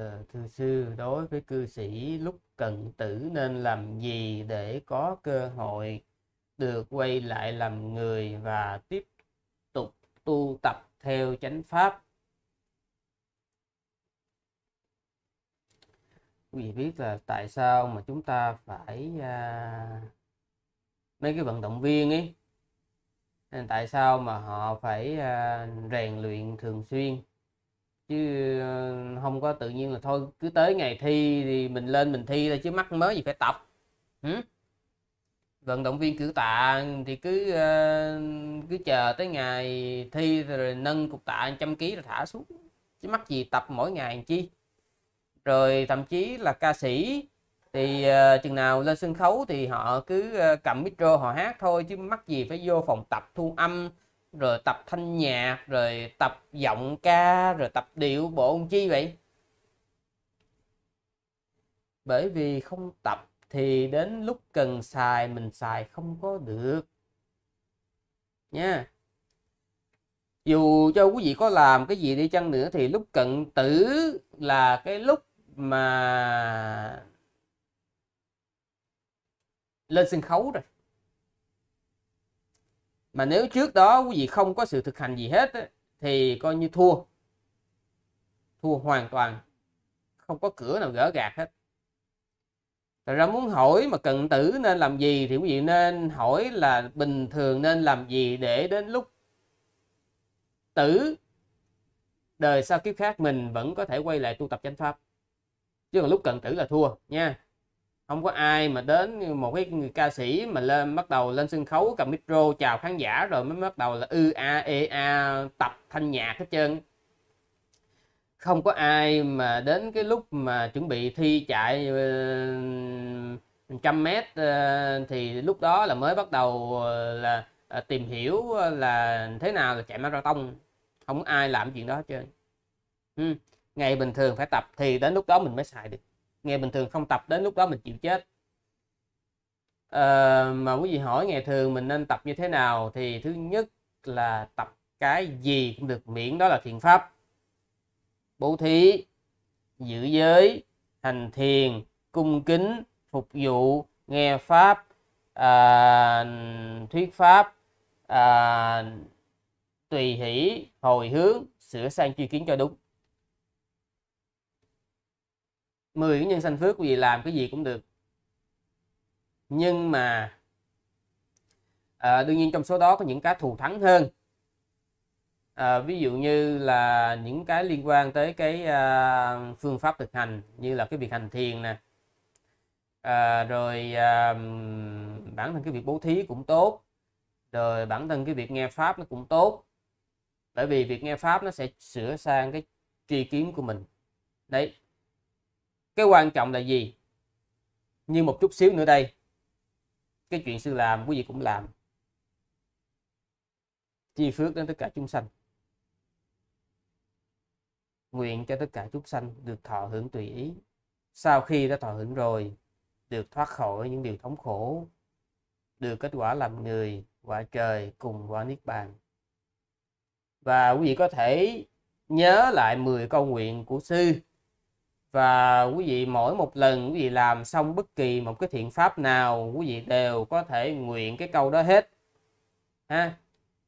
Ờ, thưa sư đối với cư sĩ lúc cận tử nên làm gì để có cơ hội được quay lại làm người và tiếp tục tu tập theo chánh pháp quý vị biết là tại sao mà chúng ta phải à, mấy cái vận động viên ấy nên tại sao mà họ phải à, rèn luyện thường xuyên chứ ờ, không có tự nhiên là thôi cứ tới ngày thi thì mình lên mình thi thôi chứ mắc mới gì phải tập vận động viên cử tạ thì cứ ờ, cứ chờ tới ngày thi rồi nâng cục tạ trăm ký rồi thả xuống chứ mắc gì tập mỗi ngày làm chi rồi thậm chí là ca sĩ thì uh, chừng nào lên sân khấu thì họ cứ uh, cầm micro họ hát thôi chứ mắc gì phải vô phòng tập thu âm rồi tập thanh nhạc rồi tập giọng ca rồi tập điệu bộ ông chi vậy bởi vì không tập thì đến lúc cần xài mình xài không có được nha dù cho quý vị có làm cái gì đi chăng nữa thì lúc cận tử là cái lúc mà lên sân khấu rồi mà nếu trước đó quý vị không có sự thực hành gì hết thì coi như thua thua hoàn toàn không có cửa nào gỡ gạt hết Thật ra muốn hỏi mà cận tử nên làm gì thì quý vị nên hỏi là bình thường nên làm gì để đến lúc tử đời sau kiếp khác mình vẫn có thể quay lại tu tập chánh pháp. Chứ còn lúc cận tử là thua nha không có ai mà đến một cái người ca sĩ mà lên bắt đầu lên sân khấu cầm micro chào khán giả rồi mới bắt đầu là ư a e a tập thanh nhạc hết trơn không có ai mà đến cái lúc mà chuẩn bị thi chạy ờ, trăm mét ờ, thì lúc đó là mới bắt đầu ờ, là tìm hiểu là thế nào là chạy marathon không có ai làm chuyện đó hết trơn ngày bình thường phải tập thì đến lúc đó mình mới xài được nghề bình thường không tập đến lúc đó mình chịu chết à, mà quý vị hỏi ngày thường mình nên tập như thế nào thì thứ nhất là tập cái gì cũng được miễn đó là thiện pháp bố thí giữ giới hành thiền cung kính phục vụ nghe pháp à, thuyết pháp à, tùy hỷ hồi hướng sửa sang tri kiến cho đúng 10 cái nhân sanh phước quý vị làm cái gì cũng được nhưng mà à, đương nhiên trong số đó có những cái thù thắng hơn à, ví dụ như là những cái liên quan tới cái à, phương pháp thực hành như là cái việc hành thiền nè à, rồi à, bản thân cái việc bố thí cũng tốt rồi bản thân cái việc nghe pháp nó cũng tốt bởi vì việc nghe pháp nó sẽ sửa sang cái tri kiến của mình đấy cái quan trọng là gì như một chút xíu nữa đây cái chuyện sư làm quý vị cũng làm chi phước đến tất cả chúng sanh nguyện cho tất cả chúng sanh được thọ hưởng tùy ý sau khi đã thọ hưởng rồi được thoát khỏi những điều thống khổ được kết quả làm người quả trời cùng quả niết bàn và quý vị có thể nhớ lại 10 câu nguyện của sư và quý vị mỗi một lần quý vị làm xong bất kỳ một cái thiện pháp nào quý vị đều có thể nguyện cái câu đó hết ha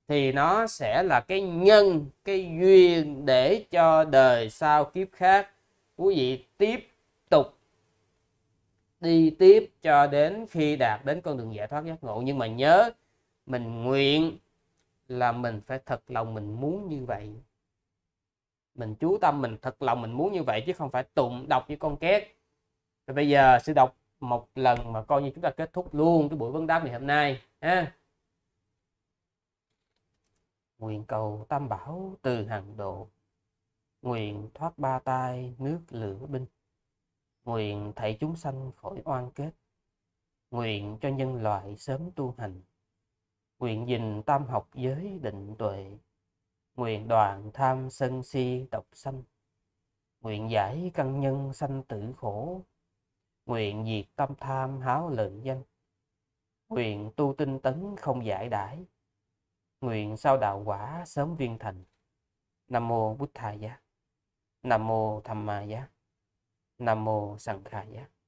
thì nó sẽ là cái nhân cái duyên để cho đời sau kiếp khác quý vị tiếp tục đi tiếp cho đến khi đạt đến con đường giải thoát giác ngộ nhưng mà nhớ mình nguyện là mình phải thật lòng mình muốn như vậy mình chú tâm mình thật lòng mình muốn như vậy chứ không phải tụng đọc như con két rồi bây giờ sư đọc một lần mà coi như chúng ta kết thúc luôn cái buổi vấn đáp ngày hôm nay ha nguyện cầu tam bảo từ hàng độ nguyện thoát ba tai nước lửa binh nguyện thảy chúng sanh khỏi oan kết nguyện cho nhân loại sớm tu hành nguyện dình tam học giới định tuệ Nguyện đoàn tham sân si độc sanh Nguyện giải căn nhân sanh tử khổ Nguyện diệt tâm tham háo lợi danh Nguyện tu tinh tấn không giải đãi Nguyện sau đạo quả sớm viên thành Nam mô bút Thầy Giác Nam mô Tham Ma Giác Nam mô Sẵn Khai Giác